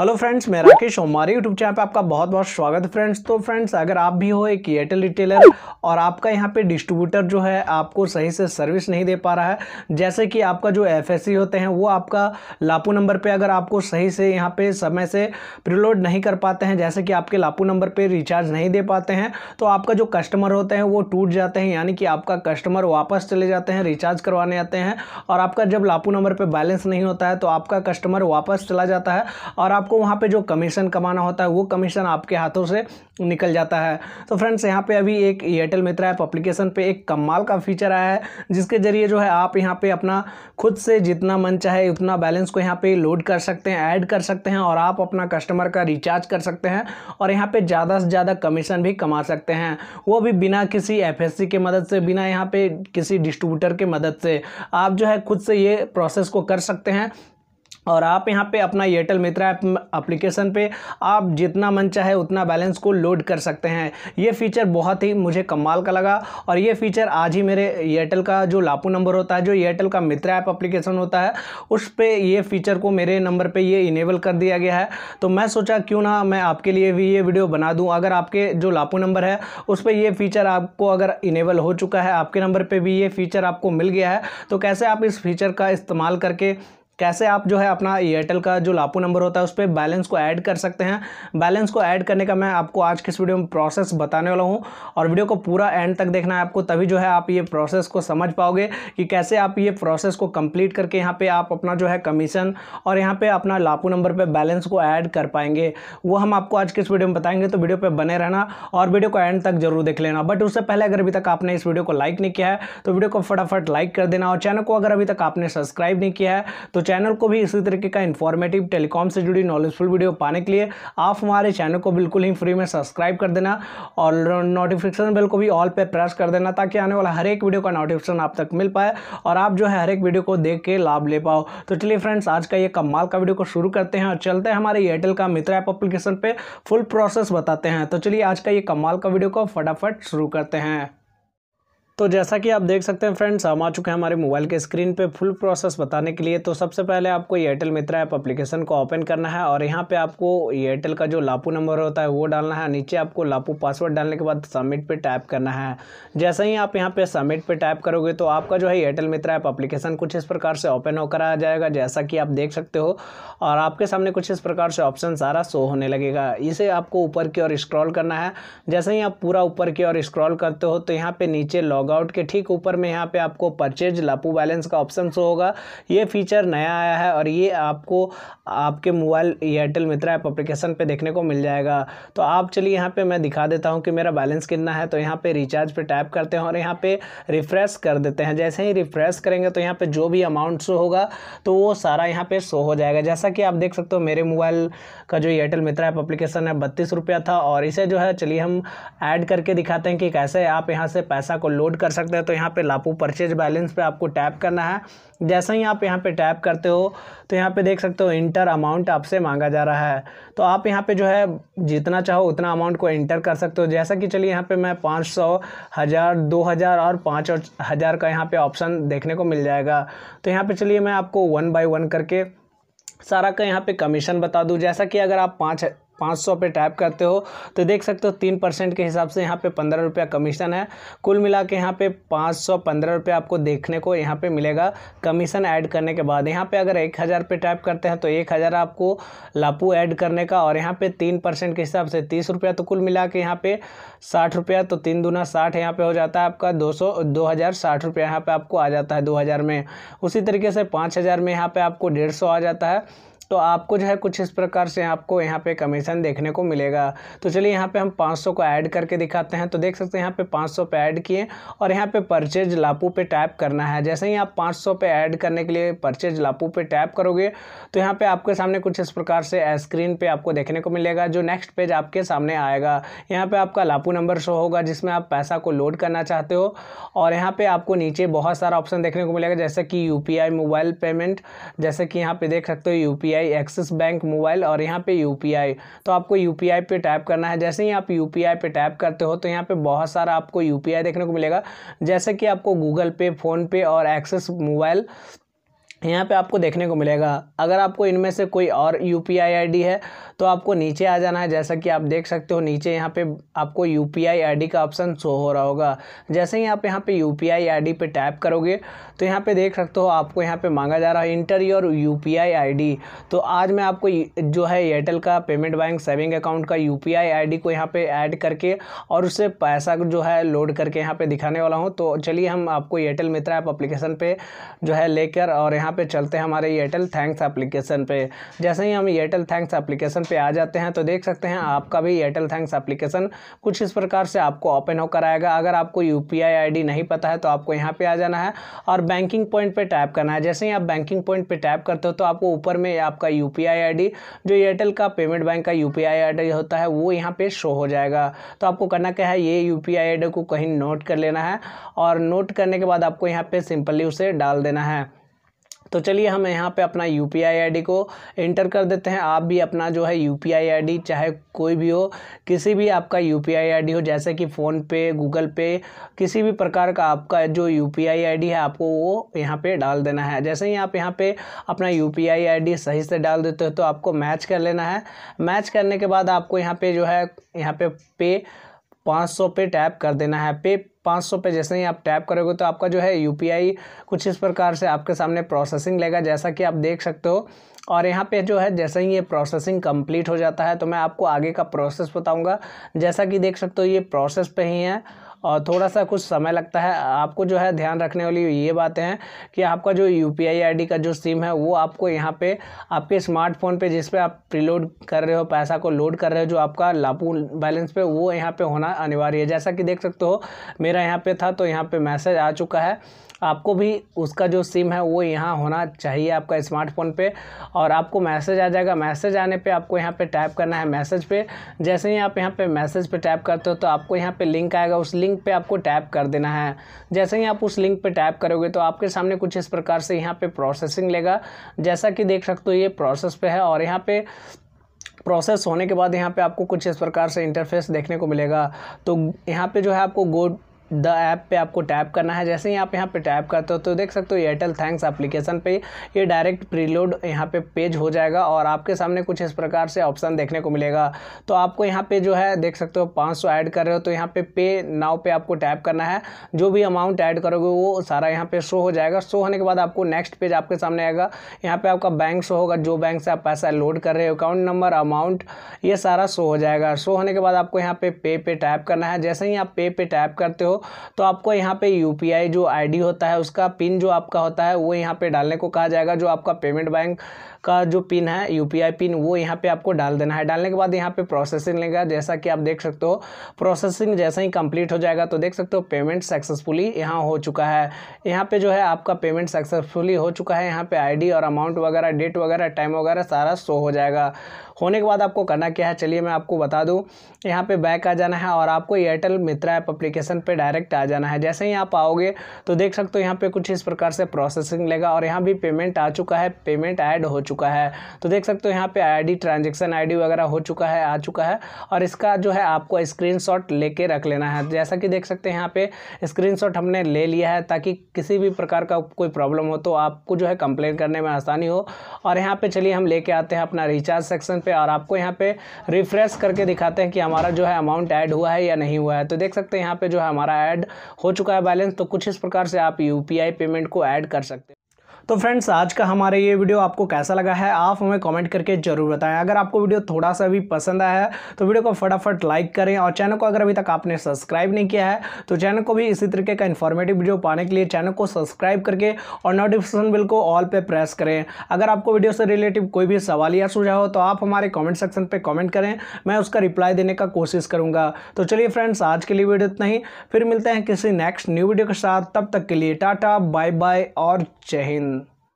hello friends मैं राकेश हमारे YouTube channel पे आपका बहुत बहुत स्वागत है फ्रेंड्स तो फ्रेंड्स अगर आप भी हो एक एयरटेल रिटेलर और आपका यहाँ पे डिस्ट्रीब्यूटर जो है आपको सही से सर्विस नहीं दे पा रहा है जैसे कि आपका जो एफ होते हैं वो आपका लापू नंबर पे अगर आपको सही से यहाँ पर समय से प्रीलोड नहीं कर पाते हैं जैसे कि आपके लापू नंबर पर रिचार्ज नहीं दे पाते हैं तो आपका जो कस्टमर होते हैं वो टूट जाते हैं यानी कि आपका कस्टमर वापस चले जाते हैं रिचार्ज करवाने आते हैं और आपका जब लापू नंबर पर बैलेंस नहीं होता है तो आपका कस्टमर वापस चला जाता है और आप आपको वहाँ पे जो कमीशन कमाना होता है वो कमीशन आपके हाथों से निकल जाता है तो फ्रेंड्स यहाँ पे अभी एक एयरटेल मित्र ऐप अप्लीकेशन पे एक कमाल का फीचर आया है जिसके ज़रिए जो है आप यहाँ पे अपना खुद से जितना मन चाहे उतना बैलेंस को यहाँ पे लोड कर सकते हैं ऐड कर सकते हैं और आप अपना कस्टमर का रिचार्ज कर सकते हैं और यहाँ पर ज़्यादा से ज़्यादा कमीशन भी कमा सकते हैं वो भी बिना किसी एफ के मदद से बिना यहाँ पे किसी डिस्ट्रीब्यूटर के मदद से आप जो है खुद से ये प्रोसेस को कर सकते हैं और आप यहाँ पे अपना एयरटेल मित्र ऐप अप्लीकेशन पे आप जितना मन चाहे उतना बैलेंस को लोड कर सकते हैं ये फीचर बहुत ही मुझे कमाल का लगा और ये फीचर आज ही मेरे एयरटेल का जो लापू नंबर होता है जो एयरटेल का मित्र ऐप अप्लीकेशन होता है उस पर ये फीचर को मेरे नंबर पर ये इनेबल कर दिया गया है तो मैं सोचा क्यों ना मैं आपके लिए भी ये वीडियो बना दूँ अगर आपके जो लापू नंबर है उस पर ये फीचर आपको अगर इनेबल हो चुका है आपके नंबर पर भी ये फीचर आपको मिल गया है तो कैसे आप इस फीचर का इस्तेमाल करके कैसे आप जो है अपना एयरटेल का जो लापू नंबर होता है उस पर बैलेंस को ऐड कर सकते हैं बैलेंस को ऐड करने का मैं आपको आज किस वीडियो में प्रोसेस बताने वाला हूँ और वीडियो को पूरा एंड तक देखना है आपको तभी जो है आप ये प्रोसेस को समझ पाओगे कि कैसे आप ये प्रोसेस को कम्प्लीट करके यहाँ पर आप अपना जो है कमीशन और यहाँ पर अपना लापू नंबर पर बैलेंस को ऐड कर पाएंगे वो हम आपको आज किस वीडियो में बताएंगे तो वीडियो पर बने रहना और वीडियो को एंड तक जरूर देख लेना बट उससे पहले अगर अभी तक आपने इस वीडियो को लाइक नहीं किया है तो वीडियो को फटाफट लाइक कर देना और चैनल को अगर अभी तक आपने सब्सक्राइब नहीं किया है तो चैनल को भी इसी तरीके का इन्फॉर्मेटिव टेलीकॉम से जुड़ी नॉलेजफुल वीडियो पाने के लिए आप हमारे चैनल को बिल्कुल ही फ्री में सब्सक्राइब कर देना और नोटिफिकेशन बिल को भी ऑल पर प्रेस कर देना ताकि आने वाला हर एक वीडियो का नोटिफिकेशन आप तक मिल पाए और आप जो है हर एक वीडियो को देख के लाभ ले पाओ तो चलिए फ्रेंड्स आज का ये कमाल का वीडियो को शुरू करते हैं और चलते हैं हमारे एयरटेल का मित्र ऐप एप्लीकेशन पर फुल प्रोसेस बताते हैं तो चलिए आज का ये कमाल का वीडियो को फटाफट शुरू करते हैं तो जैसा कि आप देख सकते हैं फ्रेंड्स हम आ चुके हैं हमारे मोबाइल के स्क्रीन पे फुल प्रोसेस बताने के लिए तो सबसे पहले आपको एयरटेल मित्र ऐप एप्लीकेशन को ओपन करना है और यहाँ पे आपको एयरटेल का जो लापू नंबर होता है वो डालना है नीचे आपको लापू पासवर्ड डालने के बाद सबमिट पे टैप करना है जैसे ही आप यहाँ पे सबमिट पर टैप करोगे तो आपका जो है एयरटेल मित्र ऐप अप्लीकेशन कुछ इस प्रकार से ओपन होकर आ जाएगा जैसा कि आप देख सकते हो और आपके सामने कुछ इस प्रकार से ऑप्शन सारा शो होने लगेगा इसे आपको ऊपर की ओर स्क्रॉल करना है जैसे ही आप पूरा ऊपर की ओर स्क्रॉल करते हो तो यहाँ पे नीचे लॉग लॉगआउट के ठीक ऊपर में यहाँ पे आपको परचेज लापू बैलेंस का ऑप्शन शो होगा ये फीचर नया आया है और ये आपको आपके mobile Airtel Mitra app application पर देखने को मिल जाएगा तो आप चलिए यहाँ पर मैं दिखा देता हूँ कि मेरा बैलेंस कितना है तो यहाँ पर रिचार्ज पर टैप करते हैं और यहाँ पर रिफ्रेश कर देते हैं जैसे ही रिफ्रेश करेंगे तो यहाँ पर जो भी अमाउंट शो होगा तो वो सारा यहाँ पर शो हो जाएगा जैसा कि आप देख सकते हो मेरे मोबाइल का जो एयरटेल मित्रा ऐप अप्लीकेशन है बत्तीस रुपया था और इसे जो है चलिए हम ऐड करके दिखाते हैं कि कैसे आप यहाँ से पैसा को लोड कर सकते हैं तो यहाँ पे लापू परचेज बैलेंस पे आपको टैप करना है जैसे ही आप यहाँ पे टैप करते हो तो यहाँ पे देख सकते हो इंटर अमाउंट आपसे मांगा जा रहा है तो आप यहाँ पे जो है जितना चाहो उतना अमाउंट को इंटर कर सकते हो जैसा कि चलिए यहाँ पे मैं पाँच सौ हज़ार दो हज़ार और पाँच हज़ार का यहाँ पे ऑप्शन देखने को मिल जाएगा तो यहाँ पे चलिए मैं आपको वन बाई वन करके सारा का यहाँ पे कमीशन बता दूँ जैसा कि अगर आप पाँच 500 पे टाइप करते हो तो देख सकते हो तीन परसेंट के हिसाब से यहाँ पे पंद्रह रुपया कमीशन है कुल मिला के यहाँ पे पाँच सौ पंद्रह रुपया आपको देखने को यहाँ पे मिलेगा कमीशन ऐड करने के बाद यहाँ पे अगर एक हज़ार पे टाइप करते हैं तो एक हज़ार आपको लापू ऐड करने का और यहाँ पे तीन परसेंट के हिसाब से तीस रुपया तो कुल मिला के यहाँ पे साठ रुपया तो तीन दुना साठ यहाँ पे हो जाता है आपका दो सौ दो हज़ार साठ रुपया यहाँ पे आपको आ जाता है दो हज़ार में उसी तरीके से पाँच हज़ार में यहाँ पे आपको डेढ़ सौ आ जाता है तो आपको जो है कुछ इस प्रकार से आपको यहाँ पे कमीशन देखने को मिलेगा तो चलिए यहाँ पे हम 500 को ऐड करके दिखाते हैं तो देख सकते हैं यहाँ पे 500 पे ऐड किए और यहाँ पे परचेज लापू पे टैप करना है जैसे ही आप 500 पे ऐड करने के लिए परचेज लापू पे टैप करोगे तो यहाँ पर आपके सामने कुछ इस प्रकार से स्क्रीन पर आपको देखने को मिलेगा जो नेक्स्ट पेज आपके सामने आएगा यहाँ पर आपका लापू नंबर शो होगा जिसमें आप पैसा को लोड करना चाहते हो और यहाँ पर आपको नीचे बहुत सारा ऑप्शन देखने को मिलेगा जैसे कि यू मोबाइल पेमेंट जैसे कि यहाँ पर देख सकते हो यू एक्सिस बैंक मोबाइल और यहाँ पे यू तो आपको यू पे टैप करना है जैसे ही आप यू पे टैप करते हो तो यहाँ पे बहुत सारा आपको यू देखने को मिलेगा जैसे कि आपको गूगल पे फ़ोनपे और एक्सिस मोबाइल यहाँ पे आपको देखने को मिलेगा अगर आपको इनमें से कोई और U P I I D है तो आपको नीचे आ जाना है जैसा कि आप देख सकते हो नीचे यहाँ पे आपको U P I I D का ऑप्शन शो हो रहा होगा जैसे ही आप यहाँ पे U P I I D पे टैप करोगे तो यहाँ पे देख सकते हो आपको यहाँ पे मांगा जा रहा है enter your U P I I D तो आज मैं आपको जो है एयरटेल का पेमेंट बैंक सेविंग अकाउंट का U P I I D को यहाँ पर ऐड करके और उससे पैसा जो है लोड करके यहाँ पर दिखाने वाला हूँ तो चलिए हम आपको एयरटेल मित्रा ऐप अप्लीकेशन पर जो है लेकर और यहाँ यहाँ पे चलते हैं हमारे एयरटेल थैंक्स एप्लीकेशन पे जैसे ही हम एयरटेल थैंक्स एप्लीकेशन पे आ जाते हैं तो देख सकते हैं आपका भी एयरटेल थैंक्स एप्लीकेशन कुछ इस प्रकार से आपको ओपन होकर आएगा अगर आपको यू पी नहीं पता है तो आपको यहाँ पर आ जाना है और बैंकिंग पॉइंट पर टैप करना है जैसे ही आप बैंकिंग पॉइंट पर टैप करते हो तो आपको ऊपर में आपका यू पी जो एयरटेल का पेमेंट बैंक का यू पी होता है वो यहाँ पर शो हो जाएगा तो आपको करना क्या है ये यू पी को कहीं नोट कर लेना है और नोट करने के बाद आपको यहाँ पे सिंपली उसे डाल देना है तो चलिए हम यहाँ पे अपना U P I I D को इंटर कर देते हैं आप भी अपना जो है U P I I D चाहे कोई भी हो किसी भी आपका U P I I D हो जैसे कि फ़ोन पे गूगल पे किसी भी प्रकार का आपका जो U P I I D है आपको वो यहाँ पे डाल देना है जैसे ही आप यहाँ पे अपना U P I I D सही से डाल देते हो तो आपको मैच कर लेना है मैच करने के बाद आपको यहाँ पर जो है यहाँ पे पे पाँच सौ पे टैप कर देना है पे पाँच सौ पे जैसे ही आप टैप करोगे तो आपका जो है यू कुछ इस प्रकार से आपके सामने प्रोसेसिंग लेगा जैसा कि आप देख सकते हो और यहाँ पे जो है जैसे ही ये प्रोसेसिंग कंप्लीट हो जाता है तो मैं आपको आगे का प्रोसेस बताऊँगा जैसा कि देख सकते हो ये प्रोसेस पे ही है और थोड़ा सा कुछ समय लगता है आपको जो है ध्यान रखने वाली ये बातें हैं कि आपका जो यू पी का जो सिम है वो आपको यहाँ पे आपके स्मार्टफोन पे जिस पे आप प्रीलोड कर रहे हो पैसा को लोड कर रहे हो जो आपका लापू बैलेंस पे वो यहाँ पे होना अनिवार्य है जैसा कि देख सकते हो मेरा यहाँ पे था तो यहाँ पे मैसेज आ चुका है आपको भी उसका जो सिम है वो यहाँ होना चाहिए आपका स्मार्टफोन पे और आपको मैसेज आ जाएगा मैसेज आने पे आपको यहाँ पे टैप करना है मैसेज पे जैसे ही आप यहाँ पे मैसेज पे टैप करते हो तो आपको यहाँ पे लिंक आएगा उस लिंक पे आपको टैप कर देना है जैसे ही आप उस लिंक पे टैप करोगे तो आपके सामने कुछ इस प्रकार से यहाँ पर प्रोसेसिंग लेगा जैसा कि देख सकते हो ये प्रोसेस पे है और यहाँ पर प्रोसेस होने के बाद यहाँ पे आपको कुछ इस प्रकार से इंटरफेस देखने को मिलेगा तो यहाँ पे जो है आपको गो द ऐप पे आपको टैप करना है जैसे ही आप यहाँ पे टैप करते हो तो देख सकते हो एयरटेल थैंक्स एप्लीकेशन पे ये डायरेक्ट प्रीलोड यहाँ पे पेज हो जाएगा और आपके सामने कुछ इस प्रकार से ऑप्शन देखने को मिलेगा तो आपको यहाँ पे जो है देख सकते हो 500 ऐड कर रहे हो तो यहाँ पे पे नाव पे आपको टैप करना है जो भी अमाउंट ऐड करोगे वो सारा यहाँ पर शो हो जाएगा शो होने के बाद आपको नेक्स्ट पेज आपके सामने आएगा यहाँ पर आपका बैंक शो होगा जो बैंक से आप पैसा लोड कर रहे हो अकाउंट नंबर अमाउंट ये सारा शो हो जाएगा शो होने के बाद आपको यहाँ पे पे पे टैप करना है जैसे ही आप पे पे टैप करते हो तो आपको यहाँ पे यू जो आईडी होता है उसका पिन जो आपका होता है वो यहाँ पे डालने को कहा जाएगा जो आपका पेमेंट बैंक का जो पिन है यू पिन वो यहाँ पे आपको डाल देना है डालने के बाद यहाँ पे प्रोसेसिंग लेगा जैसा कि आप देख सकते हो प्रोसेसिंग जैसा ही कंप्लीट हो जाएगा तो देख सकते हो पेमेंट सक्सेसफुली यहाँ हो चुका है यहाँ पे जो है आपका पेमेंट सक्सेसफुली हो चुका है यहाँ पे आईडी और अमाउंट वगैरह डेट वगैरह टाइम वगैरह सारा शो हो जाएगा होने के बाद आपको करना क्या है चलिए मैं आपको बता दूँ यहाँ पर बैक आ जाना है और आपको एयरटेल मित्रा ऐप अप्लीकेशन पर डायरेक्ट आ जाना है जैसे ही आप आओगे तो देख सकते हो यहाँ पर कुछ इस प्रकार से प्रोसेसिंग लेगा और यहाँ भी पेमेंट आ चुका है पेमेंट ऐड हो चुका है तो देख सकते हो यहाँ पे आईडी ट्रांजैक्शन आईडी वगैरह हो चुका है आ चुका है और इसका जो है आपको स्क्रीन लेके रख लेना है जैसा कि देख सकते हैं यहाँ पे स्क्रीन हमने ले लिया है ताकि किसी भी प्रकार का कोई प्रॉब्लम हो तो आपको जो है कंप्लेन करने में आसानी हो और यहाँ पर चलिए हम लेके आते हैं अपना रिचार्ज सेक्शन पर पे और आपको यहाँ पे रिफ्रेश करके दिखाते हैं कि हमारा जो है अमाउंट ऐड हुआ है या नहीं हुआ है तो देख सकते हैं यहाँ पे जो है हमारा ऐड हो चुका है बैलेंस तो कुछ इस प्रकार से आप यू पेमेंट को ऐड कर सकते हैं तो फ्रेंड्स आज का हमारा ये वीडियो आपको कैसा लगा है आप हमें कमेंट करके जरूर बताएं अगर आपको वीडियो थोड़ा सा भी पसंद आया है तो वीडियो को फटाफट लाइक करें और चैनल को अगर अभी तक आपने सब्सक्राइब नहीं किया है तो चैनल को भी इसी तरीके का इन्फॉर्मेटिव वीडियो पाने के लिए चैनल को सब्सक्राइब करके और नोटिफिकेशन बिल को ऑल पर प्रेस करें अगर आपको वीडियो से रिलेटिव कोई भी सवाल या सुझाव हो तो आप हमारे कॉमेंट सेक्शन पर कॉमेंट करें मैं उसका रिप्लाई देने का कोशिश करूँगा तो चलिए फ्रेंड्स आज के लिए वीडियो इतना ही फिर मिलते हैं किसी नेक्स्ट न्यू वीडियो के साथ तब तक के लिए टाटा बाय बाय और जय हिंद